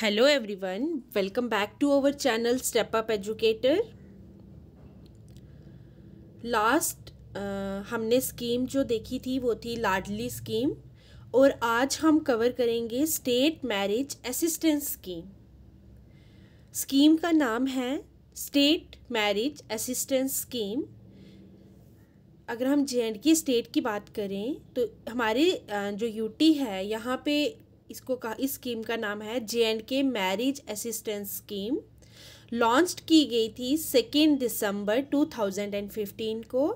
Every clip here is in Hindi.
hello everyone welcome back to our channel step up educator last हमने स्कीम जो देखी थी वो थी लाडली स्कीम और आज हम कवर करेंगे state marriage assistance scheme scheme का नाम है स्टेट मैरिज असिस्टेंस स्कीम अगर हम जे एंड की स्टेट की बात करें तो हमारे uh, जो यूटी है यहाँ पे इसको का इस स्कीम का नाम है J and K marriage assistance scheme launch की गई थी सेकेंड दिसंबर 2015 को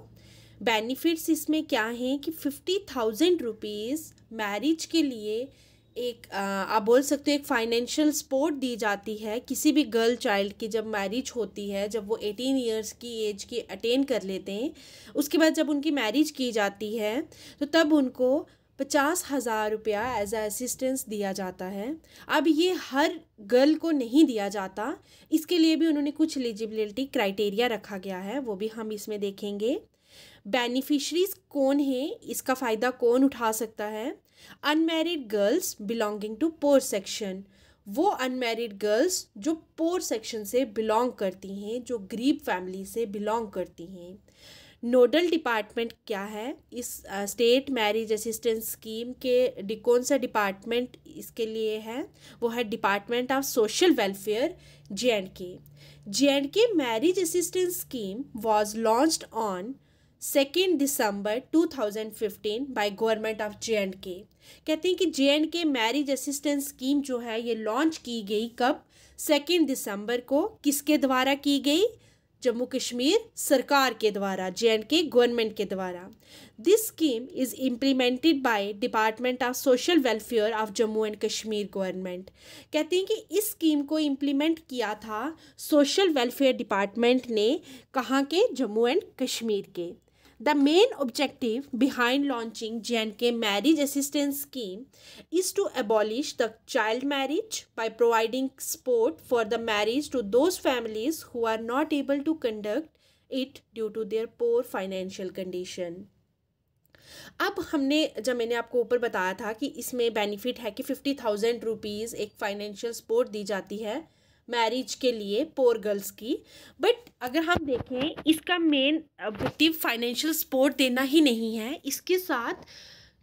बेनिफिट्स इसमें क्या हैं कि फिफ्टी थाउजेंड रुपीज़ मैरिज के लिए एक आप बोल सकते हो एक फाइनेंशियल सपोर्ट दी जाती है किसी भी गर्ल चाइल्ड की जब मैरिज होती है जब वो एटीन इयर्स की एज की अटेन कर लेते हैं उसके बाद जब उनकी मैरिज की जाती है तो तब उनको पचास हज़ार रुपया एज असिस्टेंस दिया जाता है अब ये हर गर्ल को नहीं दिया जाता इसके लिए भी उन्होंने कुछ एलिजिबिलिटी क्राइटेरिया रखा गया है वो भी हम इसमें देखेंगे बेनिफिशरीज कौन है इसका फ़ायदा कौन उठा सकता है unmarried girls belonging to poor section वो अनमेरिड गर्ल्स जो पोर सेक्शन से बिलोंग करती हैं जो गरीब फैमिली से बिलोंग करती हैं नोडल डिपार्टमेंट क्या है इस स्टेट मैरिज असिस्टेंस स्कीम के कौन सा डिपार्टमेंट इसके लिए है वो है department of social welfare J and K J and K marriage assistance scheme was launched on second December 2015 by government of J and K कहते हैं कि J and K marriage assistance scheme जो है ये लॉन्च की गई कब सेकेंड दिसंबर को किसके द्वारा की गई जम्मू कश्मीर सरकार के द्वारा जे एंड के गवर्नमेंट के द्वारा this scheme is implemented by department of social welfare of Jammu and Kashmir government कहते हैं कि इस स्कीम को इम्प्लीमेंट किया था सोशल वेलफेयर डिपार्टमेंट ने कहाँ के जम्मू एंड कश्मीर के the main objective behind launching J and K marriage assistance scheme is to abolish the child marriage by providing support for the marriage to those families who are not able to conduct it due to their poor financial condition अब हमने जब मैंने आपको ऊपर बताया था कि इसमें बेनिफिट है कि फिफ्टी थाउजेंड रुपीज़ एक फाइनेंशियल सपोर्ट दी जाती है मैरिज के लिए पोर गर्ल्स की बट अगर हम देखें इसका मेन ऑब्जेक्टिव फाइनेंशियल सपोर्ट देना ही नहीं है इसके साथ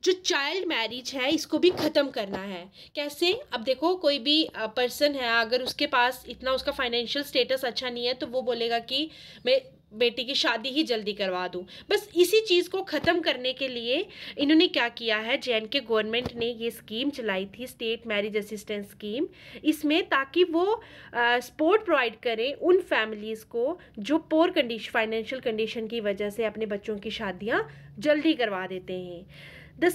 जो चाइल्ड मैरिज है इसको भी ख़त्म करना है कैसे अब देखो कोई भी पर्सन है अगर उसके पास इतना उसका फाइनेंशियल स्टेटस अच्छा नहीं है तो वो बोलेगा कि मैं बेटी की शादी ही जल्दी करवा दूँ बस इसी चीज़ को ख़त्म करने के लिए इन्होंने क्या किया है जे के गवर्नमेंट ने ये स्कीम चलाई थी स्टेट मैरिज असिस्टेंस स्कीम इसमें ताकि वो सपोर्ट प्रोवाइड करें उन फैमिलीज़ को जो पोर कंडीशन फाइनेंशियल कंडीशन की वजह से अपने बच्चों की शादियाँ जल्दी करवा देते हैं the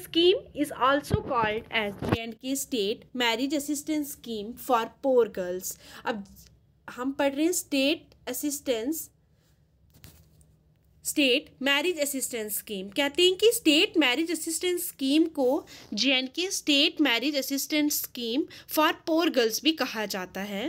is also called as J and K state marriage assistance scheme for poor girls अब हम पढ़ रहे हैं state assistance state marriage assistance scheme कहते हैं कि स्टेट मैरिज असिस्टेंस स्कीम को J K state marriage assistance scheme for poor girls भी कहा जाता है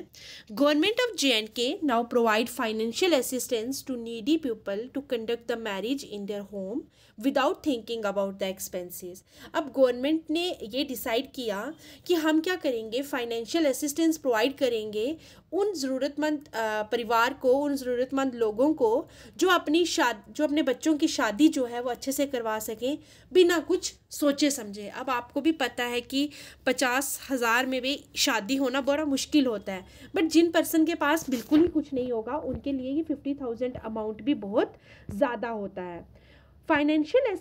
government of J K now provide financial assistance to needy people to conduct the marriage in their home without thinking about the expenses अब गवर्नमेंट ने ये डिसाइड किया कि हम क्या करेंगे फाइनेंशियल असिस्टेंस प्रोवाइड करेंगे उन ज़रूरतमंद परिवार को उन ज़रूरतमंद लोगों को जो अपनी शाद जो अपने बच्चों की शादी जो है वो अच्छे से करवा सकें बिना कुछ सोचे समझे अब आपको भी पता है कि पचास हज़ार में भी शादी होना बड़ा मुश्किल होता है बट जिन पर्सन के पास बिल्कुल ही कुछ नहीं होगा उनके लिए ये फिफ्टी थाउजेंड अमाउंट भी बहुत ज़्यादा होता है financial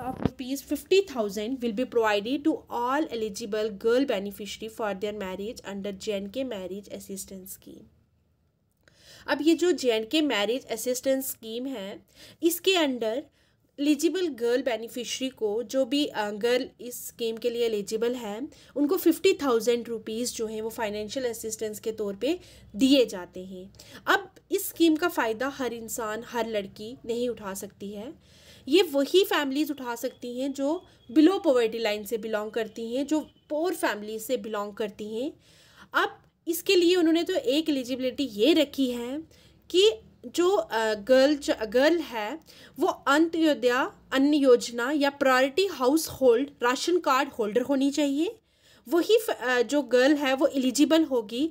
of rupees fifty thousand will be provided to all eligible girl beneficiary for their marriage under J and K marriage assistance scheme अब ये जो J and K marriage assistance scheme है इसके अंडर एलिजिबल गर्ल बेनिफिशरी को जो भी गर्ल इस स्कीम के लिए एलिजिबल है उनको फिफ्टी थाउजेंड रुपीज़ जो है वो फाइनेंशियल असिस्टेंस के तौर पे दिए जाते हैं अब इस स्कीम का फ़ायदा हर इंसान हर लड़की नहीं उठा सकती है ये वही फैमिलीज़ उठा सकती हैं जो बिलो पॉवर्टी लाइन से बिलोंग करती हैं जो पोअर फैमिली से बिलोंग करती हैं अब इसके लिए उन्होंने तो एक एलिजिबिलिटी ये रखी है कि जो गर्ल गर्ल है वो अंत्योदया अन्न योजना या priority household ration card holder होनी चाहिए वही जो गर्ल है वो एलिजिबल होगी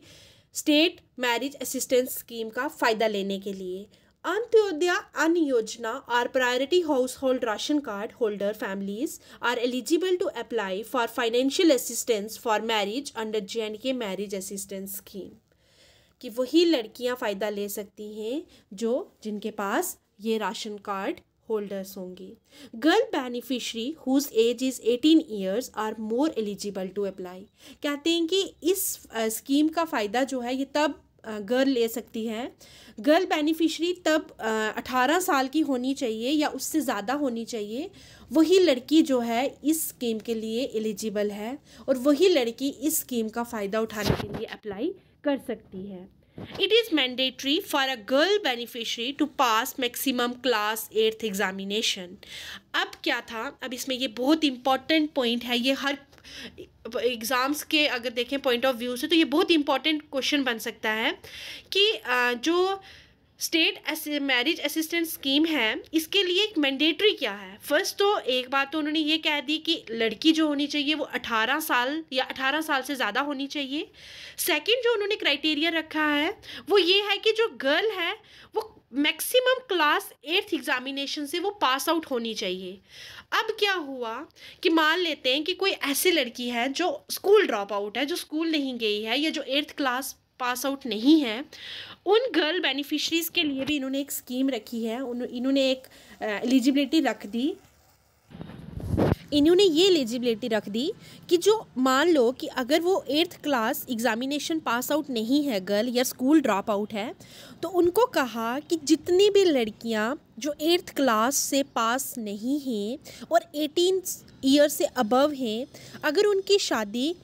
स्टेट मैरिज असिस्टेंस स्कीम का फ़ायदा लेने के लिए Antyodaya Anna Yojana or priority household ration card holder families are eligible to apply for financial assistance for marriage under J and K marriage assistance scheme कि वही लड़कियां फ़ायदा ले सकती हैं जो जिनके पास ये राशन कार्ड होल्डर्स होंगे girl beneficiary whose age is eighteen years or more eligible to apply कहते हैं कि इस स्कीम का फ़ायदा जो है ये तब गर्ल ले सकती है गर्ल बेनिफिशरी तब अठारह साल की होनी चाहिए या उससे ज़्यादा होनी चाहिए वही लड़की जो है इस स्कीम के लिए एलिजिबल है और वही लड़की इस स्कीम का फ़ायदा उठाने के लिए अप्लाई कर सकती है it is mandatory for a girl beneficiary to pass maximum class eighth examination अब क्या था अब इसमें ये बहुत इंपॉर्टेंट पॉइंट है ये हर एग्ज़ाम्स के अगर देखें पॉइंट ऑफ व्यू से तो ये बहुत इंपॉर्टेंट क्वेश्चन बन सकता है कि जो स्टेट मैरिज असिस्टेंट स्कीम है इसके लिए एक मैंडेटरी क्या है फर्स्ट तो एक बात तो उन्होंने ये कह दी कि लड़की जो होनी चाहिए वो 18 साल या 18 साल से ज़्यादा होनी चाहिए सेकंड जो उन्होंने क्राइटेरिया रखा है वो ये है कि जो गर्ल है वो मैक्सिमम क्लास एट्थ एग्ज़ामिनेशन से वो पास आउट होनी चाहिए अब क्या हुआ कि मान लेते हैं कि कोई ऐसी लड़की है जो स्कूल ड्रॉप आउट है जो स्कूल नहीं गई है या जो एट्थ क्लास पास आउट नहीं है उन गर्ल बेनिफिशरीज़ के लिए भी इन्होंने एक स्कीम रखी है इन्होंने एक एलिजिबिलिटी रख दी इन्होंने ये एलिजिबिलिटी रख दी कि जो मान लो कि अगर वो eighth class examination pass out नहीं है गर्ल या स्कूल ड्रॉप आउट है तो उनको कहा कि जितनी भी लड़कियां जो एट्थ क्लास से पास नहीं हैं और एटीन ईयर से अबव हैं अगर उनकी शादी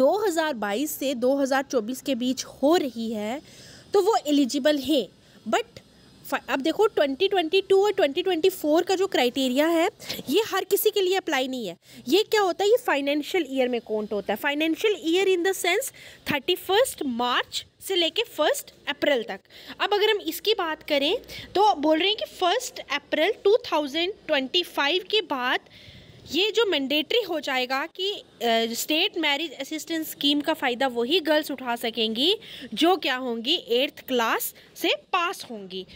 2022 से 2024 के बीच हो रही है तो वो एलिजिबल हैं बट अब देखो 2022 और 2024 का जो क्राइटेरिया है ये हर किसी के लिए अप्लाई नहीं है ये क्या होता है ये फाइनेंशियल ईयर में काउंट होता है financial year in the sense thirty first March से लेके फर्स्ट अप्रैल तक अब अगर हम इसकी बात करें तो बोल रहे हैं कि फर्स्ट अप्रैल 2025 के बाद ये जो मैंडेटरी हो जाएगा कि स्टेट मैरिज असिस्टेंस स्कीम का फ़ायदा वही गर्ल्स उठा सकेंगी जो क्या होंगी एट्थ क्लास से पास होंगी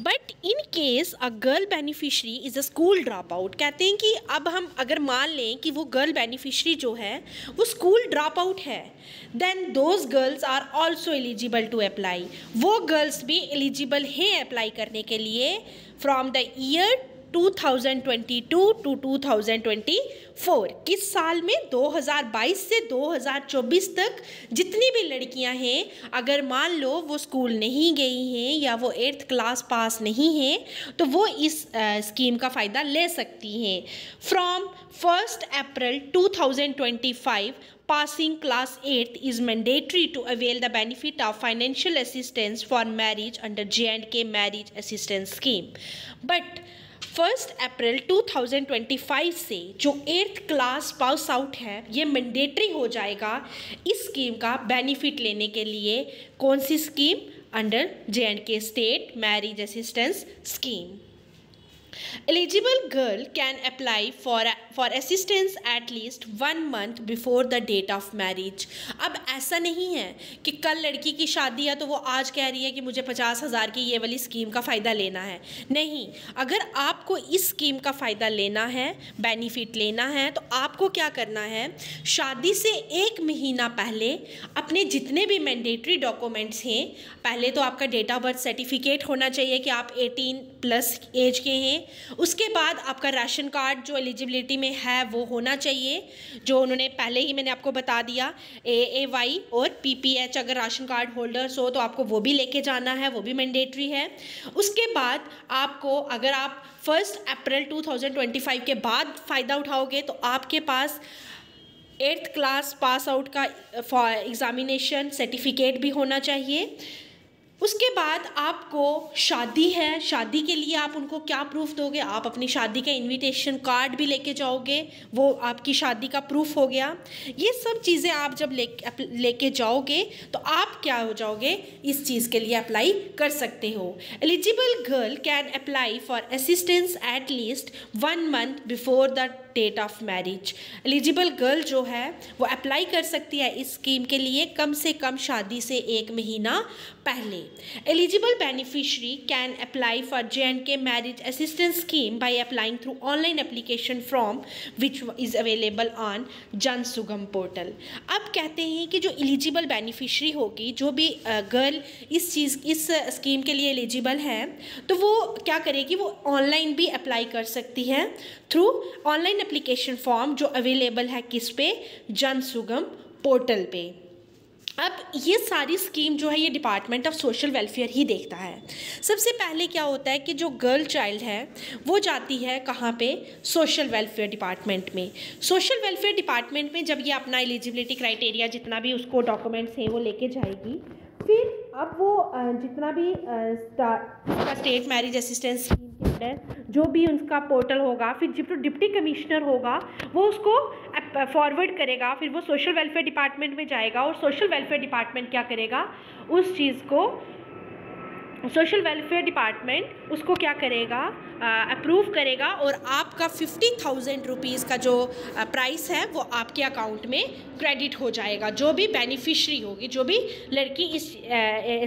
but in case a girl beneficiary is a school drop out कहते हैं कि अब हम अगर मान लें कि वो गर्ल बेनिफिशरी जो है वो स्कूल ड्रॉप आउट है then those girls are also eligible to apply वो गर्ल्स भी एलिजिबल हैं अप्लाई करने के लिए फ्रॉम द ईयर 2022 टू 2024 किस साल में 2022 से 2024 तक जितनी भी लड़कियां हैं अगर मान लो वो स्कूल नहीं गई हैं या वो एट्थ क्लास पास नहीं हैं तो वो इस आ, स्कीम का फ़ायदा ले सकती हैं from first April 2025 passing class 8 is mandatory to avail the benefit of financial assistance for marriage under J&K marriage assistance scheme but first April 2025 से जो एट्थ क्लास पास आउट है ये मैंडेटरी हो जाएगा इस स्कीम का बेनिफिट लेने के लिए कौन सी scheme under J and K state marriage assistance scheme Eligible girl can apply for for assistance at least one month before the date of marriage अब ऐसा नहीं है कि कल लड़की की शादी है तो वो आज कह रही है कि मुझे पचास हज़ार की ये वाली स्कीम का फ़ायदा लेना है नहीं अगर आपको इस स्कीम का फ़ायदा लेना है बेनिफिट लेना है तो आपको क्या करना है शादी से एक महीना पहले अपने जितने भी मैंडेटरी डॉक्यूमेंट्स हैं पहले तो आपका डेट ऑफ बर्थ सर्टिफिकेट होना चाहिए कि आप एटीन प्लस एज के हैं उसके बाद आपका राशन कार्ड जो एलिजिबिलिटी में है वो होना चाहिए जो उन्होंने पहले ही मैंने आपको बता दिया ए ए वाई और पी पी एच अगर राशन कार्ड होल्डर्स हो तो आपको वो भी लेके जाना है वो भी मैंडेटरी है उसके बाद आपको अगर आप फर्स्ट अप्रैल 2025 के बाद फ़ायदा उठाओगे तो आपके पास एट्थ क्लास पास आउट का एग्ज़ामिनेशन uh, सर्टिफिकेट भी होना चाहिए उसके बाद आपको शादी है शादी के लिए आप उनको क्या प्रूफ दोगे आप अपनी शादी का इनविटेशन कार्ड भी लेके जाओगे वो आपकी शादी का प्रूफ हो गया ये सब चीज़ें आप जब ले लेके जाओगे तो आप क्या हो जाओगे इस चीज़ के लिए अप्लाई कर सकते हो eligible girl can apply for assistance at least one month before the date of marriage eligible girl जो है वो अप्लाई कर सकती है इस स्कीम के लिए कम से कम शादी से एक महीना पहले eligible beneficiary can apply for J and K marriage assistance scheme by applying through online application form which is available on Jan Sugam portal अब कहते हैं कि जो एलिजिबल बेनिफिशरी होगी जो भी गर्ल इस चीज़ इस स्कीम के लिए एलिजिबल है तो वो क्या करेगी वो ऑनलाइन भी अप्लाई कर सकती है थ्रू ऑनलाइन एप्लीकेशन फॉर्म जो अवेलेबल है किस पे जन सुगम पोर्टल पे अब ये सारी स्कीम जो है ये डिपार्टमेंट ऑफ सोशल वेलफेयर ही देखता है सबसे पहले क्या होता है कि जो गर्ल चाइल्ड है वो जाती है कहाँ पे सोशल वेलफेयर डिपार्टमेंट में सोशल वेलफेयर डिपार्टमेंट में जब ये अपना एलिजिबिलिटी क्राइटेरिया जितना भी उसको डॉक्यूमेंट्स हैं वो लेके जाएगी फिर अब वो जितना भी स्टेट मैरिज असिस्टेंस स्कीम है जो भी उनका पोर्टल होगा फिर जब तो डिप्टी कमिश्नर होगा वो उसको फॉरवर्ड करेगा फिर वो सोशल वेलफेयर डिपार्टमेंट में जाएगा और सोशल वेलफेयर डिपार्टमेंट क्या करेगा उस चीज़ को सोशल वेलफेयर डिपार्टमेंट उसको क्या करेगा अप्रूव करेगा और आपका फिफ्टी थाउजेंड रुपीज़ का जो प्राइस है वो आपके अकाउंट में क्रेडिट हो जाएगा जो भी बेनिफिशरी होगी जो भी लड़की इस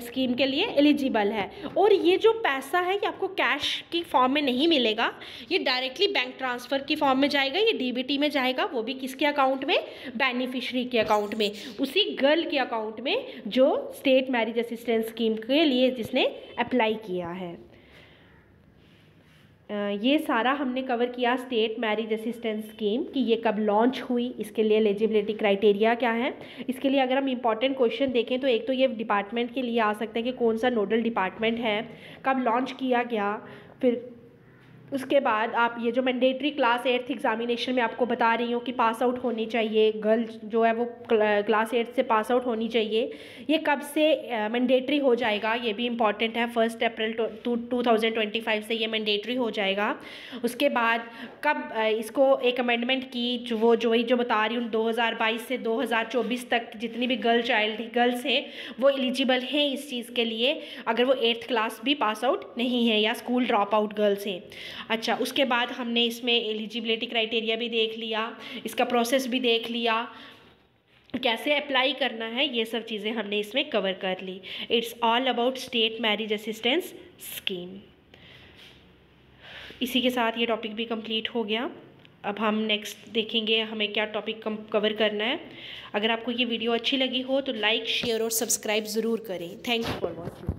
स्कीम के लिए एलिजिबल है और ये जो पैसा है ये आपको कैश की फॉर्म में नहीं मिलेगा ये डायरेक्टली बैंक ट्रांसफ़र की फॉर्म में जाएगा ये डी में जाएगा वो भी किसके अकाउंट में बेनिफिशरी के अकाउंट में उसी गर्ल के अकाउंट में जो स्टेट मैरिज असिस्टेंस स्कीम के लिए जिसने अप्लाई किया है ये सारा हमने कवर किया स्टेट मैरिज असिस्टेंस स्कीम कि ये कब लॉन्च हुई इसके लिए एलिजिबिलिटी क्राइटेरिया क्या है इसके लिए अगर हम इंपॉर्टेंट क्वेश्चन देखें तो एक तो ये डिपार्टमेंट के लिए आ सकते हैं कि कौन सा नोडल डिपार्टमेंट है कब लॉन्च किया गया फिर उसके बाद आप ये जो मैंडेटरी क्लास एट्थ एग्ज़ामिनेशन में आपको बता रही हूँ कि पास आउट होनी चाहिए गर्ल जो है वो क्लास एट्थ से पास आउट होनी चाहिए ये कब से मैंडेटरी हो जाएगा ये भी इम्पॉर्टेंट है first April two thousand twenty five से ये मैंडेटरी हो जाएगा उसके बाद कब इसको एक अमेंडमेंट की जो वो जो ही जो बता रही हूँ दो हज़ार बाईस से दो हज़ार चौबीस तक जितनी भी गर्ल चाइल्ड गर्ल्स हैं वो एलिजिबल हैं इस चीज़ के लिए अगर वो एट्थ क्लास भी पास आउट नहीं है या स्कूल ड्रॉप आउट गर्ल्स हैं अच्छा उसके बाद हमने इसमें एलिजिबिलिटी क्राइटेरिया भी देख लिया इसका प्रोसेस भी देख लिया कैसे अप्लाई करना है ये सब चीज़ें हमने इसमें कवर कर ली it's all about state marriage assistance scheme इसी के साथ ये टॉपिक भी कंप्लीट हो गया अब हम नेक्स्ट देखेंगे हमें क्या टॉपिक कवर करना है अगर आपको ये वीडियो अच्छी लगी हो तो लाइक शेयर और सब्सक्राइब ज़रूर करें थैंक यू फॉर वॉचिंग